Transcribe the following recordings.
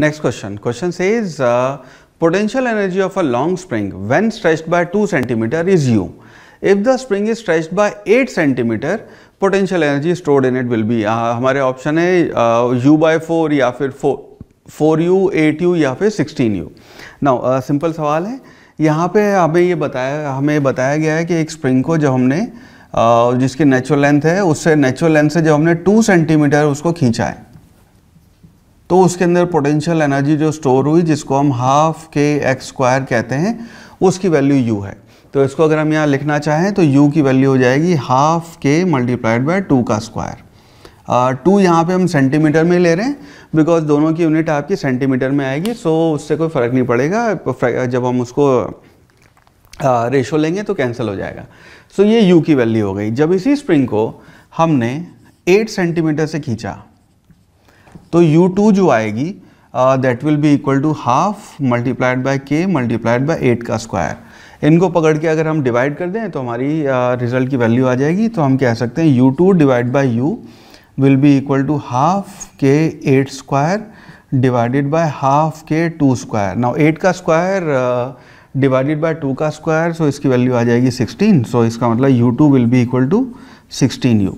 next question question says potential energy of a long spring when stretched by two centimeter is U if the spring is stretched by eight centimeter potential energy stored in it will be हमारे option है U by four या फिर four you eight you या फिर sixteen you now simple सवाल है यहाँ पे हमें ये बताया हमें बताया गया है कि एक स्प्रिंग को जो हमने uh, जिसकी नेचुरल लेंथ है उससे नेचुरल लेंथ से जो हमने टू सेंटीमीटर उसको खींचा है तो उसके अंदर पोटेंशियल एनर्जी जो स्टोर हुई जिसको हम हाफ के एक्स स्क्वायर कहते हैं उसकी वैल्यू यू है तो इसको अगर हम यहाँ लिखना चाहें तो यू की वैल्यू हो जाएगी half K multiplied by two का स्क्वायर टू यहाँ पे हम सेंटीमीटर में ले रहे हैं बिकॉज दोनों की यूनिट आपकी सेंटीमीटर में आएगी सो उससे कोई फ़र्क नहीं पड़ेगा जब हम उसको रेशो लेंगे तो कैंसिल हो जाएगा सो so, ये यू की वैल्यू हो गई जब इसी स्प्रिंग को हमने एट सेंटीमीटर से खींचा तो U2 जो आएगी that will be equal to half multiplied by K multiplied by eight का स्क्वायर इनको पकड़ के अगर हम डिवाइड कर दें तो हमारी रिजल्ट uh, की वैल्यू आ जाएगी तो हम कह सकते हैं U two divide by U will be equal to half K eight square divided by half K two square now eight का स्क्वायर डिवाइडेड बाय टू का स्क्वायर सो इसकी वैल्यू आ जाएगी सिक्सटीन सो so इसका मतलब U two will be equal to sixteen U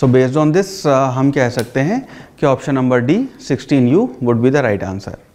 so based on this हम कह सकते हैं कि option number D 16U would be the right answer